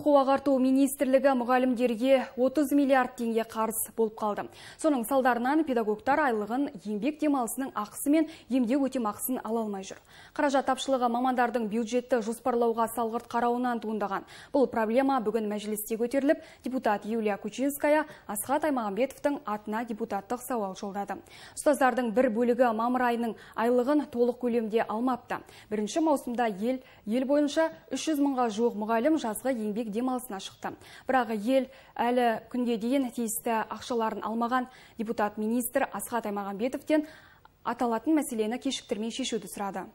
Оқу ағарту министрлігі мұғалімдерге 30 миллиард теңге қарыз болып қалды. Соның салдарынан педагогтар айлығын еңбек демалысының ақысы мен емдеу өтемақысын ала алмай жүр. Қаражат тапшылығы мамандардың бюджетті жоспарлауға салғырт қарауынан туындаған. Бұл проблема бүгін мәжілісте көтеріліп, депутат Юлия Кучинская Асхат Аймағамбетовтің атына депутаттық сауал жолдады. Ұстаздардың бір бөлігі мамыр айының айлығын толық көлемде алмапты. Бірінші маусымда ел ел бойынша 300 мыңға жуық мұғалім жазғы еңбек демалысына шықты. Бірақ ел әлі күнге дейін тиісті ақшаларын алмаған депутат министр Асхат Аймағамбетовтен аталатын мәселені кешіктірмей шешуді сұрады.